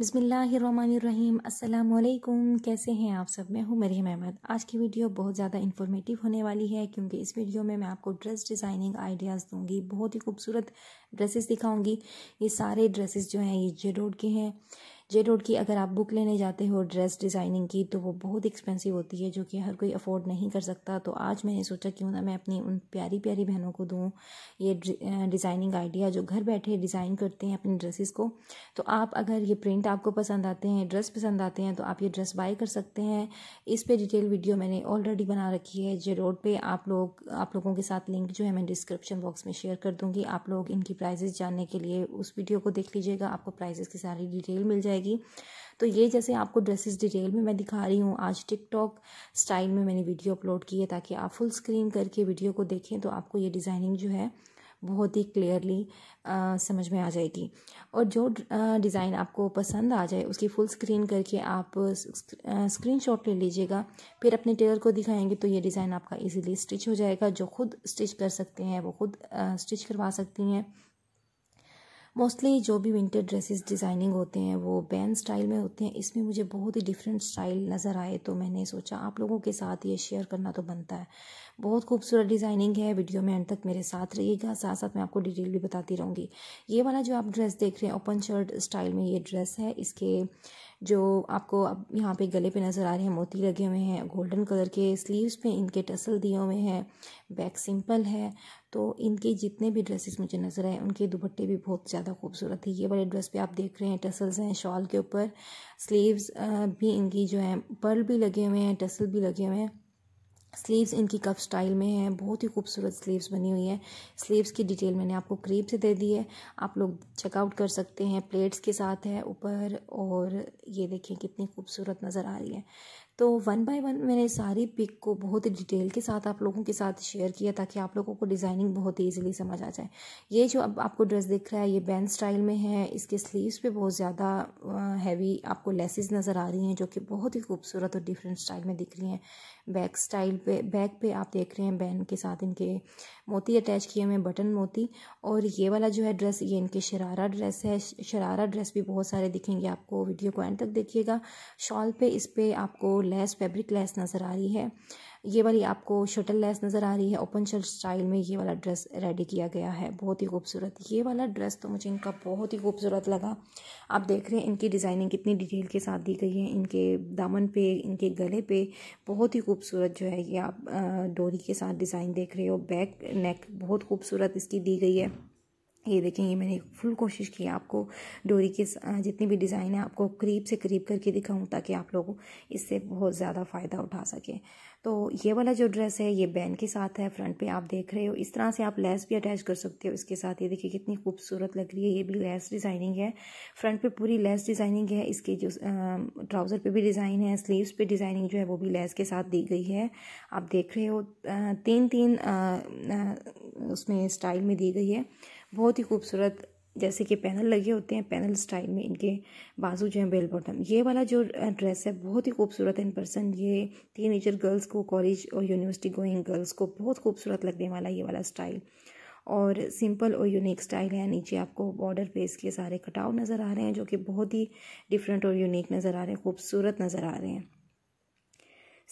बिसमीम् अल्लाम कैसे हैं आप सब मैं हूँ मरीम अहमद आज की वीडियो बहुत ज़्यादा इन्फॉर्मेटिव होने वाली है क्योंकि इस वीडियो में मैं आपको ड्रेस डिज़ाइनिंग आइडियाज़ दूंगी बहुत ही खूबसूरत ड्रेसेस दिखाऊंगी ये सारे ड्रेसेस जो हैं ये जेडोड के हैं जे रोड की अगर आप बुक लेने जाते हो ड्रेस डिज़ाइनिंग की तो वो बहुत एक्सपेंसिव होती है जो कि हर कोई अफोर्ड नहीं कर सकता तो आज मैंने सोचा क्यों ना मैं अपनी उन प्यारी प्यारी बहनों को दूँ ये डिज़ाइनिंग आइडिया जो घर बैठे डिज़ाइन करते हैं अपनी ड्रेसेस को तो आप अगर ये प्रिंट आपको पसंद आते हैं ड्रेस पसंद आते हैं तो आप ये ड्रेस बाय कर सकते हैं इस पर डिटेल वीडियो मैंने ऑलरेडी बना रखी है जे रोड पर आप लोग आप लोगों के साथ लिंक जो है मैं डिस्क्रिप्शन बॉक्स में शेयर कर दूँगी आप लोग इनकी प्राइजेस जानने के लिए उस वीडियो को देख लीजिएगा आपको प्राइजेस की सारी डिटेल मिल जाएगी जाएगी तो ये जैसे आपको ड्रेसेस डिटेल में मैं दिखा रही हूँ आज टिकटॉक स्टाइल में मैंने वीडियो अपलोड की है ताकि आप फुल स्क्रीन करके वीडियो को देखें तो आपको ये डिज़ाइनिंग जो है बहुत ही क्लियरली समझ में आ जाएगी और जो डिज़ाइन आपको पसंद आ जाए उसकी फुल स्क्रीन करके आप स्क्रीनशॉट ले लीजिएगा फिर अपने टेलर को दिखाएंगे तो ये डिज़ाइन आपका इजीली स्टिच हो जाएगा जो खुद स्टिच कर सकते हैं वो खुद स्टिच करवा सकती हैं मोस्टली जो भी विंटर ड्रेसेस डिज़ाइनिंग होते हैं वो बैन स्टाइल में होते हैं इसमें मुझे बहुत ही डिफरेंट स्टाइल नज़र आए तो मैंने सोचा आप लोगों के साथ ये शेयर करना तो बनता है बहुत खूबसूरत डिज़ाइनिंग है वीडियो में एंड तक मेरे साथ रहिएगा साथ साथ मैं आपको डिटेल भी बताती रहूँगी ये वाला जो आप ड्रेस देख रहे हैं ओपन शर्ट स्टाइल में ये ड्रेस है इसके जो आपको अब यहाँ पे गले पे नज़र आ रहे हैं मोती लगे हुए हैं गोल्डन कलर के स्लीव्स पे इनके टसल दिए हुए हैं बैक सिंपल है तो इनके जितने भी ड्रेसेस मुझे नज़र आए उनके दुपट्टे भी बहुत ज़्यादा खूबसूरत है ये वाले ड्रेस पे आप देख रहे हैं टसल्स हैं शॉल के ऊपर स्लीव्स भी इनकी जो है पर्ल भी लगे हुए हैं टसल भी लगे हुए हैं स्लीव्स इनकी कप स्टाइल में है बहुत ही खूबसूरत स्लीव्स बनी हुई है स्लीव्स की डिटेल मैंने आपको क्रीप से दे दी है आप लोग चेकआउट कर सकते हैं प्लेट्स के साथ है ऊपर और ये देखें कितनी खूबसूरत नज़र आ रही है तो वन बाय वन मैंने सारी पिक को बहुत ही डिटेल के साथ आप लोगों के साथ शेयर किया ताकि आप लोगों को डिज़ाइनिंग बहुत ही ईजिली समझ आ जाए ये जो अब आपको ड्रेस दिख रहा है ये बैन स्टाइल में है इसके स्लीव्स पे बहुत ज़्यादा हैवी आपको लेसेस नज़र आ रही हैं जो कि बहुत ही खूबसूरत और डिफरेंट स्टाइल में दिख रही हैं बैक स्टाइल पे बैक पे आप देख रहे हैं बैन के साथ इनके मोती अटैच किए हुए बटन मोती और ये वाला जो है ड्रेस ये इनके शरारा ड्रेस है शरारा ड्रेस भी बहुत सारे दिखेंगे आपको वीडियो को एंड तक देखिएगा शॉल पे इस पर आपको लेस फैब्रिक लेस नज़र आ रही है ये वाली आपको शटल लेस नज़र आ रही है ओपन शर्ट स्टाइल में ये वाला ड्रेस रेडी किया गया है बहुत ही खूबसूरत ये वाला ड्रेस तो मुझे इनका बहुत ही खूबसूरत लगा आप देख रहे हैं इनकी डिज़ाइनिंग कितनी डिटेल के साथ दी गई है इनके दामन पे इनके गले पे बहुत ही खूबसूरत जो है ये आप डोरी के साथ डिज़ाइन देख रहे हो बैक नेक बहुत खूबसूरत इसकी दी गई है ये देखें ये मैंने फुल कोशिश की आपको डोरी की जितनी भी डिज़ाइन है आपको करीब से करीब करके दिखाऊं ताकि आप लोगों इससे बहुत ज़्यादा फ़ायदा उठा सकें तो ये वाला जो ड्रेस है ये बैन के साथ है फ्रंट पे आप देख रहे हो इस तरह से आप लेस भी अटैच कर सकते हो इसके साथ ये देखिए कितनी खूबसूरत लग रही है ये भी लेस डिज़ाइनिंग है फ्रंट पे पूरी लेस डिज़ाइनिंग है इसके जो ट्राउज़र पे भी डिज़ाइन है स्लीव्स पे डिज़ाइनिंग जो है वो भी लेस के साथ दी गई है आप देख रहे हो तीन तीन उसमें स्टाइल में दी गई है बहुत ही खूबसूरत जैसे कि पैनल लगे होते हैं पैनल स्टाइल में इनके बाजू जो है बेल बॉटम ये वाला जो ड्रेस है बहुत ही खूबसूरत है इन पर्सन ये टीन एजर गर्ल्स को कॉलेज और यूनिवर्सिटी गोइंग गर्ल्स को बहुत खूबसूरत लगने वाला ये वाला स्टाइल और सिंपल और यूनिक स्टाइल है नीचे आपको बॉर्डर पे इसके सारे कटाव नज़र आ रहे हैं जो कि बहुत ही डिफरेंट और यूनिक नज़र आ रहे हैं खूबसूरत नज़र आ रहे हैं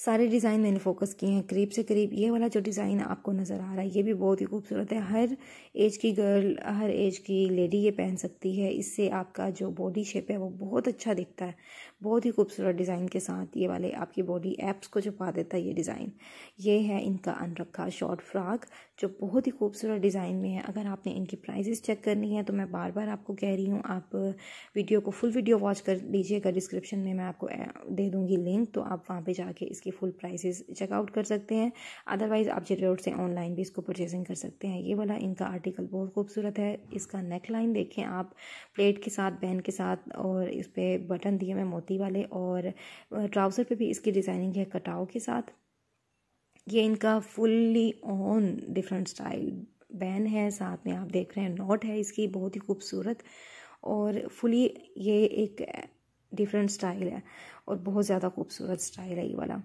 सारे डिज़ाइन मैंने फोकस किए हैं करीब से करीब ये वाला जो डिज़ाइन आपको नज़र आ रहा है ये भी बहुत ही खूबसूरत है हर एज की गर्ल हर एज की लेडी ये पहन सकती है इससे आपका जो बॉडी शेप है वो बहुत अच्छा दिखता है बहुत ही खूबसूरत डिज़ाइन के साथ ये वाले आपकी बॉडी एप्स को छुपा देता है ये डिज़ाइन ये है इनका अनरखा शॉर्ट फ्राक जो बहुत ही खूबसूरत डिज़ाइन में है अगर आपने इनकी प्राइजेस चेक करनी है तो मैं बार बार आपको कह रही हूँ आप वीडियो को फुल वीडियो वॉच कर लीजिएगा डिस्क्रिप्शन में मैं आपको दे दूँगी लिंक तो आप वहाँ पर जाके इसकी इसकी फुल प्राइसेस चेकआउट कर सकते हैं अदरवाइज़ आप जेरोड से ऑनलाइन भी इसको परचेसिंग कर सकते हैं ये वाला इनका आर्टिकल बहुत खूबसूरत है इसका नेक लाइन देखें आप प्लेट के साथ बैन के साथ और इस पर बटन दिए हुए मोती वाले और ट्राउज़र पर भी इसकी डिज़ाइनिंग है कटाओ के साथ ये इनका फुल्ली ऑन डिफरेंट स्टाइल बैन है साथ में आप देख रहे हैं नॉट है इसकी बहुत ही खूबसूरत और फुली ये एक डिफरेंट स्टाइल है और बहुत ज़्यादा खूबसूरत स्टाइल है ये वाला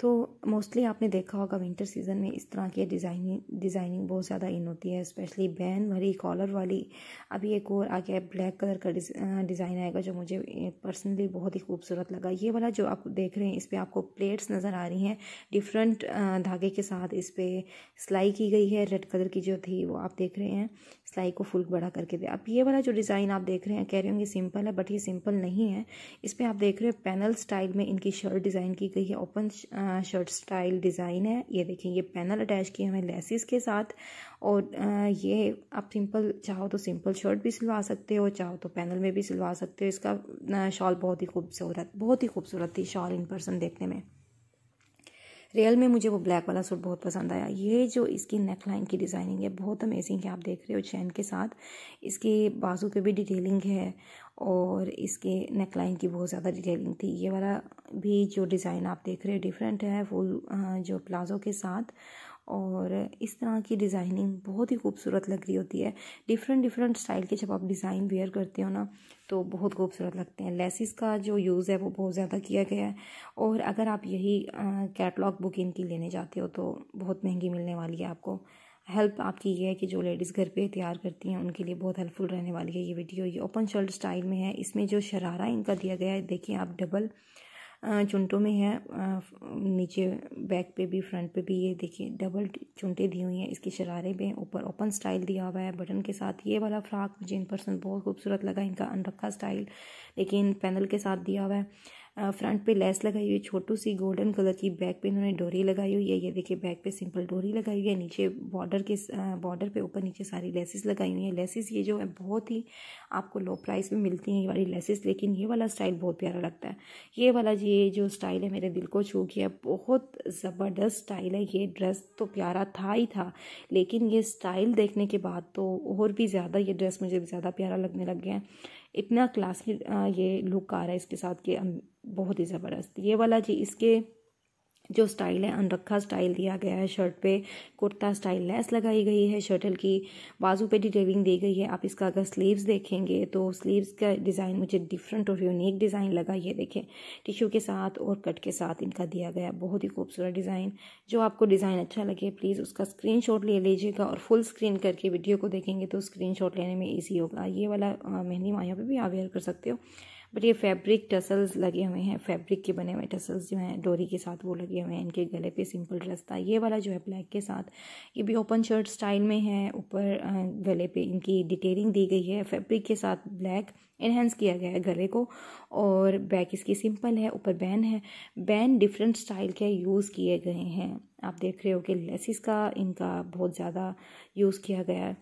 तो मोस्टली आपने देखा होगा विंटर सीज़न में इस तरह की डिज़ाइनिंग डिज़ाइनिंग बहुत ज़्यादा इन होती है स्पेशली बैन भरी कॉलर वाली अभी एक और आ गया ब्लैक कलर का डिज़ाइन आएगा जो मुझे पर्सनली बहुत ही खूबसूरत लगा ये वाला जो आप देख रहे हैं इस पर आपको प्लेट्स नज़र आ रही हैं डिफरेंट धागे के साथ इस पर सिलाई की गई है रेड कलर की जो थी वो आप देख रहे हैं सिलाई को फुल बड़ा करके दे अब ये वाला जो डिज़ाइन आप देख रहे हैं कह रहे होंगे सिंपल है बट ये सिंपल नहीं है इस पर आप देख रहे हैं पैनल स्टाइल में इनकी शर्ट डिज़ाइन की गई है ओपन शर्ट स्टाइल डिज़ाइन है ये देखें ये पैनल अटैच किए हमें लेसिस के साथ और ये आप सिंपल चाहो तो सिंपल शर्ट भी सिलवा सकते हो चाहो तो पैनल में भी सिलवा सकते हो इसका शॉल बहुत ही खूबसूरत बहुत ही खूबसूरत थी शॉल इन पर्सन देखने में रियल में मुझे वो ब्लैक वाला सूट बहुत पसंद आया ये जो इसकी नेक लाइन की डिज़ाइनिंग है बहुत अमेजिंग है आप देख रहे हो चैन के साथ इसके बाजू पे भी डिटेलिंग है और इसके नेक लाइन की बहुत ज़्यादा डिटेलिंग थी ये वाला भी जो डिज़ाइन आप देख रहे हो डिफरेंट है फुल जो प्लाज़ो के साथ और इस तरह की डिज़ाइनिंग बहुत ही खूबसूरत लग रही होती है डिफरेंट डिफरेंट स्टाइल के जब आप डिज़ाइन वेयर करते हो ना तो बहुत खूबसूरत लगते हैं लेसिस का जो यूज़ है वो बहुत ज़्यादा किया गया है और अगर आप यही कैटलॉग बुक इनकी लेने जाते हो तो बहुत महंगी मिलने वाली है आपको हेल्प आपकी ये है कि जो लेडीज़ घर पे तैयार करती हैं उनके लिए बहुत हेल्पफुल रहने वाली है ये वीडियो ये ओपन शर्ट स्टाइल में है इसमें जो शरारा इनका दिया गया है देखिए आप डबल चुनटों में है नीचे बैक पे भी फ्रंट पे भी ये देखिए डबल चुनटे दी हुई हैं इसकी शरारे पे ऊपर ओपन स्टाइल दिया हुआ है बटन के साथ ये वाला फ्राक मुझे इन पर्सन बहुत खूबसूरत लगा इनका अनरखा स्टाइल लेकिन पैनल के साथ दिया हुआ है फ्रंट पे लेस लगाई हुई छोटू सी गोल्डन कलर की बैक पे इन्होंने डोरी लगाई हुई है ये देखिए बैक पे सिंपल डोरी लगाई हुई है नीचे बॉर्डर के बॉर्डर पे ऊपर नीचे सारी लेसेस लगाई हुई है लेसेस ये जो है बहुत ही आपको लो प्राइस में मिलती हैं ये वाली लेसेस लेकिन ये वाला स्टाइल बहुत प्यारा लगता है ये वाला ये जो स्टाइल है मेरे दिल को छू गया बहुत ज़बरदस्त स्टाइल है ये ड्रेस तो प्यारा था ही था लेकिन ये स्टाइल देखने के बाद तो और भी ज़्यादा ये ड्रेस मुझे ज़्यादा प्यारा लगने लग गया है इतना क्लासली ये लुक आ रहा है इसके साथ कि बहुत ही ज़बरदस्त ये वाला जी इसके जो स्टाइल है अनरखा स्टाइल दिया गया है शर्ट पे कुर्ता स्टाइल लेस लगाई गई है शर्टल की बाजू पे डिटेलिंग दी गई है आप इसका अगर स्लीव्स देखेंगे तो स्लीव्स का डिज़ाइन मुझे डिफरेंट और यूनिक डिज़ाइन लगा ये देखें टिश्यू के साथ और कट के साथ इनका दिया गया बहुत ही खूबसूरत डिज़ाइन जो आपको डिज़ाइन अच्छा लगे प्लीज़ उसका स्क्रीन ले लीजिएगा और फुल स्क्रीन करके वीडियो को देखेंगे तो स्क्रीन लेने में ईजी होगा ये वाला मेहनी माया पर भी आप कर सकते हो बट ये फैब्रिक टसल्स लगे हुए हैं फैब्रिक के बने हुए टसल्स जो हैं डोरी के साथ वो लगे हुए हैं इनके गले पे सिंपल ड्रेस था ये वाला जो है ब्लैक के साथ ये भी ओपन शर्ट स्टाइल में है ऊपर गले पे इनकी डिटेलिंग दी गई है फैब्रिक के साथ ब्लैक इन्हेंस किया गया है गले को और बैक इसकी सिंपल है ऊपर बैन है बैन डिफरेंट स्टाइल के यूज़ किए गए हैं आप देख रहे हो कि लेसिस का इनका बहुत ज़्यादा यूज़ किया गया है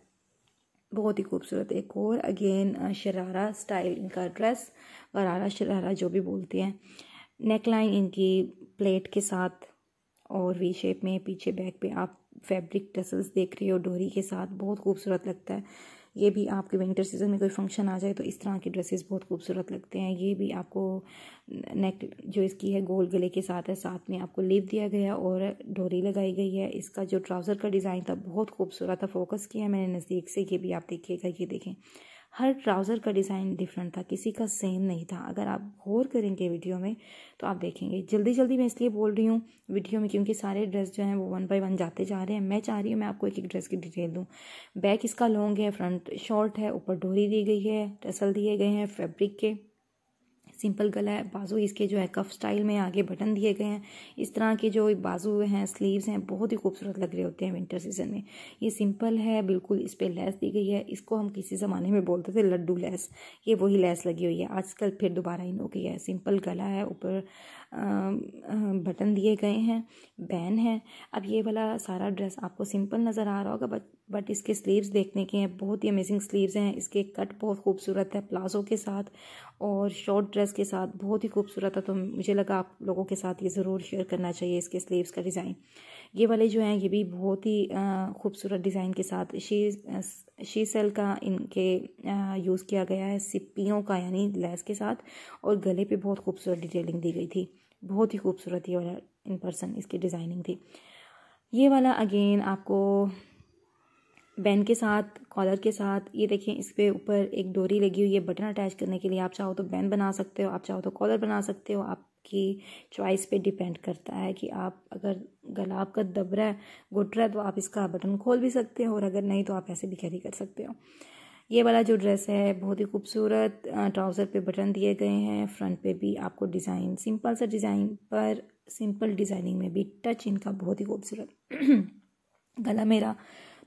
बहुत ही खूबसूरत एक और अगेन शरारा स्टाइल इनका ड्रेस गरारा शरारा जो भी बोलते हैं नेकलाइन इनकी प्लेट के साथ और वी शेप में पीछे बैक पे आप फैब्रिक टसल्स देख रहे हो डोरी के साथ बहुत खूबसूरत लगता है ये भी आपके विंटर सीजन में कोई फंक्शन आ जाए तो इस तरह के ड्रेसेस बहुत खूबसूरत लगते हैं ये भी आपको नेक जो इसकी है गोल गले के साथ है साथ में आपको लिप दिया गया और डोरी लगाई गई है इसका जो ट्राउज़र का डिज़ाइन था बहुत खूबसूरत था फोकस किया मैंने नज़दीक से ये भी आप देखिएगा ये देखें हर ट्राउज़र का डिज़ाइन डिफरेंट था किसी का सेम नहीं था अगर आप गौर करेंगे वीडियो में तो आप देखेंगे जल्दी जल्दी मैं इसलिए बोल रही हूँ वीडियो में क्योंकि सारे ड्रेस जो हैं वो वन बाई वन जाते जा रहे हैं मैं चाह रही हूँ मैं आपको एक एक ड्रेस की डिटेल दूँ बैक इसका लॉन्ग है फ्रंट शॉर्ट है ऊपर डोरी दी गई है टसल दिए गए हैं फेब्रिक के सिंपल गला है बाजू इसके जो है कफ स्टाइल में आगे बटन दिए गए हैं इस तरह के जो बाजू हैं स्लीव्स हैं बहुत ही खूबसूरत लग रहे होते हैं विंटर सीजन में ये सिंपल है बिल्कुल इस पर लेस दी गई है इसको हम किसी ज़माने में बोलते थे लड्डू लेस ये वही लेस लगी हुई है आजकल फिर दोबारा इन हो गई है सिंपल गला है ऊपर बटन दिए गए हैं बैन है अब ये वाला सारा ड्रेस आपको सिंपल नज़र आ रहा होगा बट बट इसके स्लीव्स देखने के हैं बहुत ही अमेजिंग स्लीव्स हैं इसके कट बहुत खूबसूरत है प्लाजो के साथ और शॉर्ट ड्रेस के साथ बहुत ही खूबसूरत है तो मुझे लगा आप लोगों के साथ ये ज़रूर शेयर करना चाहिए इसके स्लीव्स का डिज़ाइन ये वाले जो हैं ये भी बहुत ही खूबसूरत डिज़ाइन के साथ शी शी सेल का इनके यूज़ किया गया है सिप्पियों का यानी लेस के साथ और गले पर बहुत खूबसूरत डिटेलिंग दी गई थी बहुत ही खूबसूरत ये वाला इन पर्सन इसकी डिज़ाइनिंग थी ये वाला अगेन आपको बैन के साथ कॉलर के साथ ये देखें इस पर ऊपर एक डोरी लगी हुई है बटन अटैच करने के लिए आप चाहो तो बैन बना सकते हो आप चाहो तो कॉलर बना सकते हो आपकी चॉइस पे डिपेंड करता है कि आप अगर गला आपका दब रहा है घुट रहा है तो आप इसका बटन खोल भी सकते हो और अगर नहीं तो आप ऐसे भी कैरी कर सकते हो ये वाला जो ड्रेस है बहुत ही खूबसूरत ट्राउज़र पे बटन दिए गए हैं फ्रंट पे भी आपको डिज़ाइन सिंपल सा डिज़ाइन पर सिंपल डिज़ाइनिंग में भी टच इनका बहुत ही खूबसूरत गला मेरा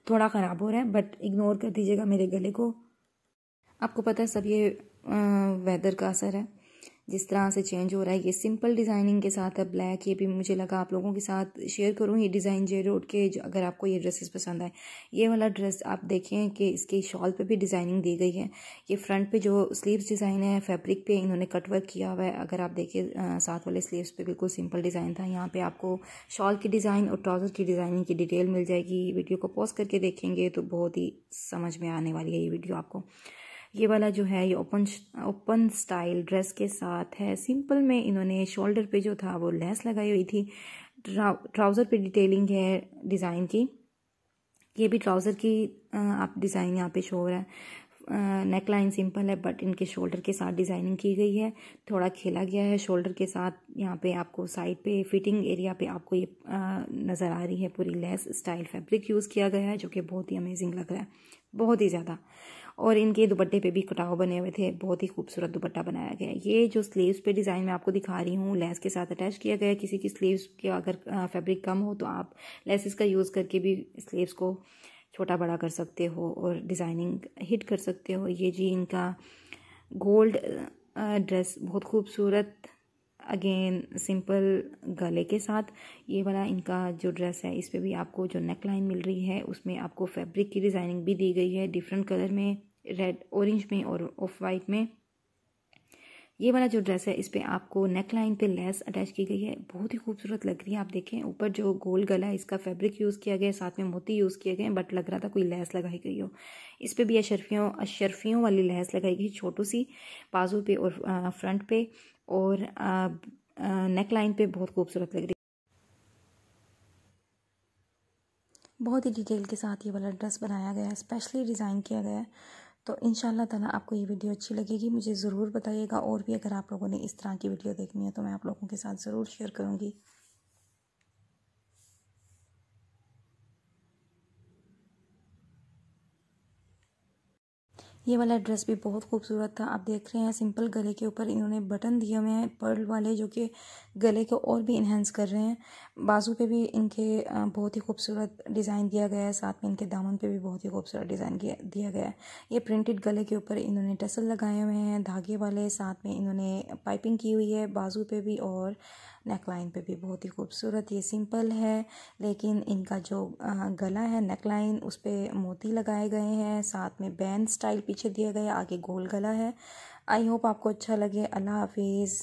थोड़ा ख़राब हो रहा है बट इग्नोर कर दीजिएगा मेरे गले को आपको पता है सब ये वेदर का असर है जिस तरह से चेंज हो रहा है ये सिंपल डिज़ाइनिंग के साथ है ब्लैक ये भी मुझे लगा आप लोगों के साथ शेयर करूँ ये डिज़ाइन जे रोड के अगर आपको ये ड्रेसेस पसंद आए ये वाला ड्रेस आप देखें कि इसके शॉल पे भी डिज़ाइनिंग दी गई है ये फ्रंट पे जो स्लीव्स डिज़ाइन है फैब्रिक पे इन्होंने कटवर्क किया हुआ है अगर आप देखिए साथ वाले स्लीवस पर बिल्कुल सिंपल डिज़ाइन था यहाँ पर आपको शॉल की डिज़ाइन और ट्राउज़र की डिज़ाइनिंग की डिटेल मिल जाएगी वीडियो को पॉज करके देखेंगे तो बहुत ही समझ में आने वाली है ये वीडियो आपको ये वाला जो है ये ओपन ओपन स्टाइल ड्रेस के साथ है सिंपल में इन्होंने शोल्डर पे जो था वो लेस लगाई हुई थी ट्राउज़र पे डिटेलिंग है डिज़ाइन की ये भी ट्राउज़र की आप डिज़ाइन यहाँ पे शो हो रहा है नेक लाइन सिंपल है बट इनके शोल्डर के साथ डिज़ाइनिंग की गई है थोड़ा खेला गया है शोल्डर के साथ यहाँ पे आपको साइड पे फिटिंग एरिया पे आपको ये नज़र आ रही है पूरी लेस स्टाइल फैब्रिक यूज़ किया गया है जो कि बहुत ही अमेजिंग लग रहा है बहुत ही ज़्यादा और इनके दुपट्टे पे भी कटाव बने हुए थे बहुत ही खूबसूरत दुपट्टा बनाया गया है ये जो स्लीव्स पे डिज़ाइन मैं आपको दिखा रही हूँ लेस के साथ अटैच किया गया किसी की स्लीव्स के अगर फैब्रिक कम हो तो आप लेसेस का यूज़ करके भी स्लीव्स को छोटा बड़ा कर सकते हो और डिज़ाइनिंग हिट कर सकते हो ये जी इनका गोल्ड ड्रेस बहुत खूबसूरत अगेन सिंपल गले के साथ ये वाला इनका जो ड्रेस है इस पर भी आपको जो नेक लाइन मिल रही है उसमें आपको फैब्रिक की डिज़ाइनिंग भी दी गई है डिफरेंट कलर में रेड ऑरेंज में और ऑफ वाइट में ये वाला जो ड्रेस है इस पर आपको नेक लाइन पे लेस अटैच की गई है बहुत ही खूबसूरत लग रही है आप देखें ऊपर जो गोल गला है इसका फैब्रिक यूज़ किया गया है साथ में मोती यूज़ किए गए हैं बट लग रहा था कोई लेस लगाई गई हो इस पर भी अशरफियों अशरफियों वाली लेस लगाई गई छोटू सी बाजू पे और फ्रंट पे और नेक लाइन पे बहुत खूबसूरत लग रही है बहुत ही डिटेल के साथ ये वाला ड्रेस बनाया गया है स्पेशली डिज़ाइन किया गया है तो इन ताला आपको ये वीडियो अच्छी लगेगी मुझे ज़रूर बताइएगा और भी अगर आप लोगों ने इस तरह की वीडियो देखनी है तो मैं आप लोगों के साथ ज़रूर शेयर करूँगी ये वाला ड्रेस भी बहुत खूबसूरत था आप देख रहे हैं सिंपल गले के ऊपर इन्होंने बटन दिए हुए हैं पर्ल वाले जो कि गले को और भी इन्हेंस कर रहे हैं बाजू पे भी इनके बहुत ही खूबसूरत डिज़ाइन दिया गया है साथ में इनके दामन पे भी बहुत ही खूबसूरत डिज़ाइन दिया गया है ये प्रिंटेड गले के ऊपर इन्होंने टसल लगाए हुए हैं धागे वाले साथ में इन्होंने पाइपिंग की हुई है बाजू पर भी और नेकलाइन पे भी बहुत ही खूबसूरत ये सिंपल है लेकिन इनका जो गला है नेकलाइन उस पर मोती लगाए गए हैं साथ में बैंड स्टाइल पीछे दिया गया आगे गोल गला है आई होप आपको अच्छा लगे अल्लाह हाफिज़